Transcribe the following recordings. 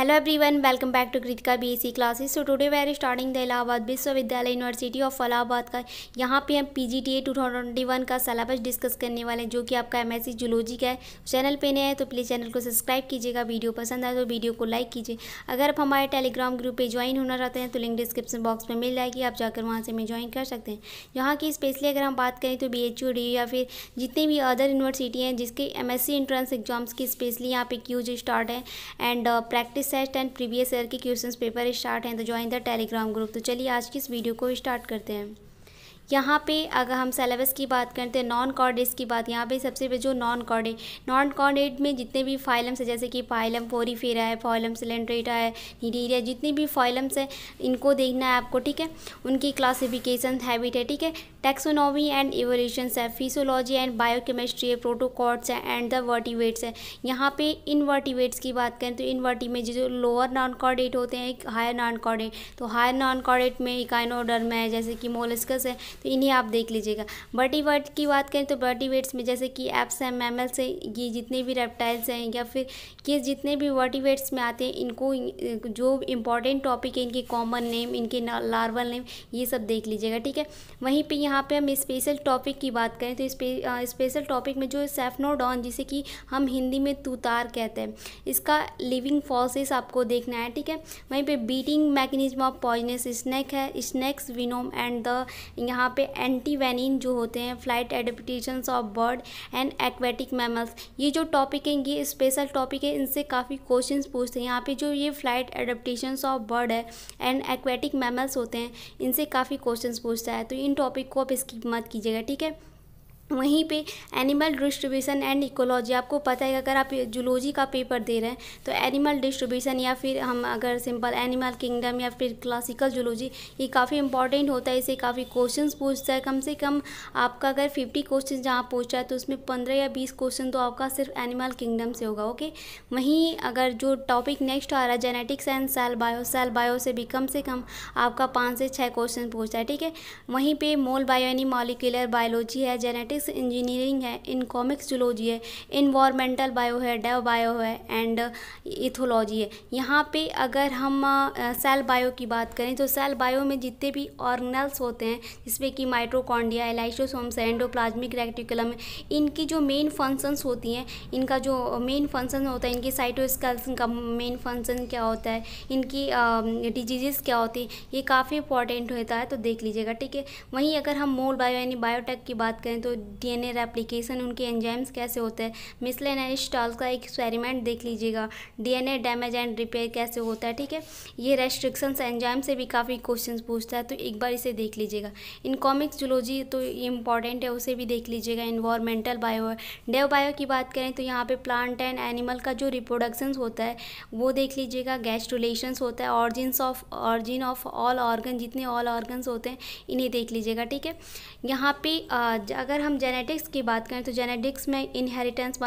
hello everyone welcome back to Kritika B classes so today we are starting the Allahabad विश्वविद्यालय university of Allahabad का यहाँ पे हम P G T A two का syllabus discuss करने वाले हैं जो कि आपका एम एस सी जूलॉजी का है चैनल पे नए हैं तो प्लीज़ चैनल को सब्सक्राइब कीजिएगा वीडियो पसंद आए तो वीडियो को लाइक कीजिए अगर आप हमारे टेलीग्राम ग्रुप पर ज्वाइन होना चाहते हैं तो लिंक डिस्क्रिप्शन बॉक्स में मिल जाएगी आप जाकर वहाँ से हमें ज्वाइन कर सकते हैं यहाँ की स्पेशली अगर हम बात करें तो बी एच यू डी या फिर जितनी भी अदर यूनिवर्सिटी हैं जिसके M S C entrance exams की स्पेशली यहाँ पे क्यूज स्टार्ट है and practice set and previous year के क्वेश्चंस पेपर स्टार्ट हैं तो ज्वाइन द टेलीग्राम ग्रुप तो चलिए आज की इस वीडियो को स्टार्ट करते हैं यहाँ पे अगर हम सेलेबस की बात करते हैं नॉन कॉर्डेट्स की बात यहाँ पे सबसे पहले जो नॉन कॉर्डेट नॉन कॉर्डेट में जितने भी फाइलम्स हैं जैसे कि फाइलम पोरीफेरा है फाइलम सिलेंड्रेटा है नीडीरिया जितने भी फाइलम्स हैं इनको देखना है आपको ठीक है उनकी क्लासिफिकेशन हैबिट है ठीक है टेक्सोनॉमी एंड एवोल्यूशन है फिसोलॉजी एंड बायोकेमिस्ट्री है प्रोटोकॉड्स है एंड द वर्टिवेट्स है यहाँ पे इनवर्टिवेट्स की बात करें तो इनवर्टी में जो लोअर नॉन कॉर्डेट होते हैं हायर नॉन कॉर्डेट तो हायर नॉन कॉर्डेट में इकाइनोडर्म है जैसे कि मोलस्कस है तो इन्हें आप देख लीजिएगा बर्डी वर्ड की बात करें तो बॉडी वेट्स में जैसे कि एप्स हैं मैमल्स हैं ये जितने भी रेप्टाइल्स हैं या फिर ये जितने भी बॉडी वेट्स में आते हैं इनको जो इंपॉर्टेंट टॉपिक है इनके कॉमन नेम इनके लार्वल नेम ये सब देख लीजिएगा ठीक है वहीं पर यहाँ पर हम स्पेशल टॉपिक की बात करें तो स्पेशल टॉपिक में जो सेफनोडॉन जिसे कि हम हिंदी में तूतार कहते हैं इसका लिविंग फॉसिस आपको देखना है ठीक है वहीं पर biting mechanism of poisonous snake है स्नैक्स विनोम एंड द यहाँ यहाँ पे एंटीवेनिन जो होते हैं flight adaptations of bird and aquatic mammals ये जो टॉपिक हैं ये स्पेशल टॉपिक है इनसे काफ़ी क्वेश्चन पूछते हैं यहाँ पे जो ये फ्लाइट एडप्टेशंस ऑफ बर्ड है एंड एक्वेटिक मैमल्स होते हैं इनसे काफ़ी क्वेश्चन पूछता है तो इन टॉपिक को आप इसकी मत कीजिएगा ठीक है वहीं पे एनिमल डिस्ट्रीब्यूशन एंड इकोलॉजी आपको पता है अगर आप जूलॉजी का पेपर दे रहे हैं तो एनिमल डिस्ट्रीब्यूशन या फिर हम अगर सिंपल एनिमल किंगडम या फिर क्लासिकल जूलॉजी ये काफ़ी इंपॉर्टेंट होता है इसे काफ़ी क्वेश्चन पूछता है कम से कम आपका अगर फिफ्टी क्वेश्चन जहाँ पूछता है तो उसमें पंद्रह या बीस क्वेश्चन तो आपका सिर्फ एनिमल किंगडम से होगा ओके वहीं अगर जो टॉपिक नेक्स्ट आ रहा है genetics and cell bio cell bio से भी कम से कम आपका पाँच से छः क्वेश्चन पूछता है ठीक है वहीं पर मोल बायो यानी मॉलिकुलर बायोलॉजी है जेनेटिक्स फिजिक्स इंजीनियरिंग है इन कॉमिक्स जुलॉजी है इन्वामेंटल बायो है डेव बायो है एंड इथोलॉजी uh, है यहाँ पे अगर हम सेल uh, बायो की बात करें तो सेल बायो में जितने भी ऑर्गनल्स होते हैं जिसमें कि mitochondria lysosomes endoplasmic endoplasmic reticulum इनकी जो मेन फंक्शंस होती हैं इनका जो मेन uh, फंक्शन होता है इनकी साइटोस्कल्स का मेन फंक्शन क्या होता है इनकी डिजीज़ um, क्या होती है ये काफ़ी इंपॉर्टेंट होता है तो देख लीजिएगा ठीक है वहीं अगर हम मोल बायो यानी बायोटेक की बात करें तो डीएनए रेप्लिकेशन उनके एंजाइम्स कैसे होते हैं मिसलेनरिश टॉल का एक एक्सपेरिमेंट देख लीजिएगा डीएनए डैमेज एंड रिपेयर कैसे होता है ठीक है ये रेस्ट्रिक्शन एंजाइम से भी काफ़ी क्वेश्चन पूछता है तो एक बार इसे देख लीजिएगा इन कॉमिक्स जुलॉजी तो इंपॉर्टेंट है उसे भी देख लीजिएगा इन्वायरमेंटल बायो डेव बायो की बात करें तो यहाँ पर प्लांट एंड एनिमल का जो रिप्रोडक्शंस होता है वो देख लीजिएगा गैस्ट्रोलेशन होता है origin of origin of all organ जितने ऑल ऑर्गन्स होते हैं इन्हें देख लीजिएगा ठीक है यहाँ पे अगर हम जेनेटिक्स की बात करें तो जेनेटिक्स में इनहेरिटेंस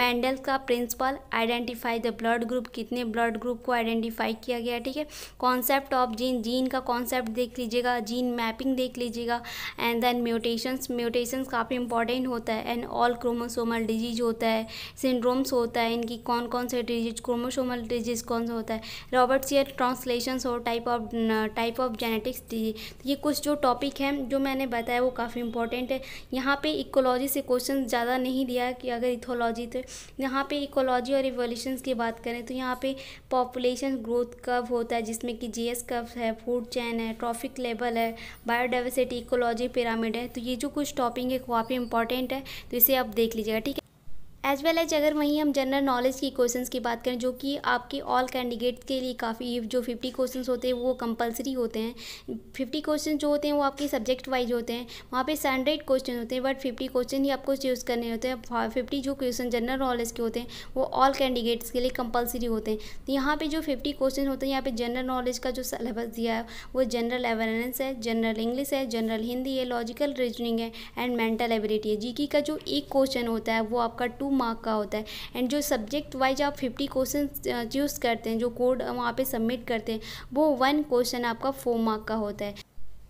मैंडल का principle identify the blood group कितने ब्लड ग्रुप को आइडेंटिफाई किया गया ठीक है कॉन्सेप्ट ऑफ जीन जीन का कॉन्सेप्ट देख लीजिएगा जीन मैपिंग देख लीजिएगा एंड देन म्यूटेशंस म्यूटेशंस काफ़ी इंपॉर्टेंट होता है एंड ऑल क्रोमोसोमल डिजीज होता है सिंड्रोम्स होता है इनकी कौन कौन से डिजीज क्रोमोसोमल डिजीज कौन सा होता है रॉबर्ट्स या ट्रांसलेशंस और type of type of genetics disease ये कुछ जो टॉपिक हैं जो मैंने बताया वो काफ़ी इंपॉर्टेंट है यहाँ पे इकोलॉजी से क्वेश्चन ज़्यादा नहीं दिया कि अगर इथोलॉजी तो यहाँ पे इकोलॉजी और रिवोल्यूशन की बात करें तो यहाँ पे पॉपुलेशन ग्रोथ कर्व होता है जिसमें कि जीएस कर्व है फूड चैन है ट्रॉफिक लेवल है बायोडाइवर्सिटी इकोलॉजी पिरामिड है तो ये जो कुछ टॉपिक है काफ़ी इंपॉर्टेंट है तो इसे आप देख लीजिएगा ठीक है एज वेल एज अगर वहीं हम जनरल नॉलेज की क्वेश्चन की बात करें जो कि आपके ऑल कैंडिडेट्स के लिए काफ़ी जो फिफ्टी क्वेश्चन होते हैं वो कंपलसरी होते हैं फिफ्टी क्वेश्चन जो होते हैं वो आपके सब्जेक्ट वाइज होते हैं वहाँ पे हंड्रेड क्वेश्चन होते हैं बट फिफ्टी क्वेश्चन ही आपको चूज़ करने होते हैं फिफ्टी जो क्वेश्चन जनरल नॉलेज के होते हैं वो ऑल कैंडिडेट्स के लिए कंपलसरी होते हैं तो यहाँ पे जो फिफ्टी क्वेश्चन होते हैं यहाँ पे जनरल नॉलेज का जो सिलेबस दिया है वो जनरल अवेयरनेस है जनरल इंग्लिश है जनरल हिंदी है लॉजिकल रीजनिंग है एंड मेंटल एबिलिटी है जी का जो एक क्वेश्चन होता है वो आपका टू मार्क का होता है एंड जो सब्जेक्ट वाइज आप फिफ्टी क्वेश्चन चूज़ करते हैं जो कोड वहाँ पर सबमिट करते हैं वो वन क्वेश्चन आपका फोर मार्क का होता है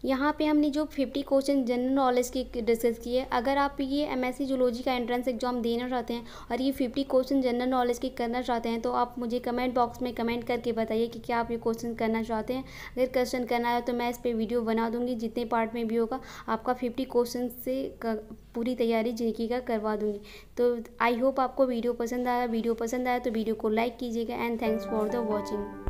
यहाँ पे हमने जो 50 क्वेश्चन जनरल नॉलेज की डिस्कस किए अगर आप ये एमएससी जोलॉजी का एंट्रेंस एग्जाम देना चाहते हैं और ये 50 क्वेश्चन जनरल नॉलेज के करना चाहते हैं तो आप मुझे कमेंट बॉक्स में कमेंट करके बताइए कि क्या आप ये क्वेश्चन करना चाहते हैं अगर क्वेश्चन करना है तो मैं इस पर वीडियो बना दूँगी जितने पार्ट में भी होगा आपका फिफ्टी क्वेश्चन से पूरी तैयारी जिनकी का करवा दूँगी तो आई होप आपको वीडियो पसंद आया वीडियो पसंद आया तो वीडियो को लाइक कीजिएगा and thanks for the watching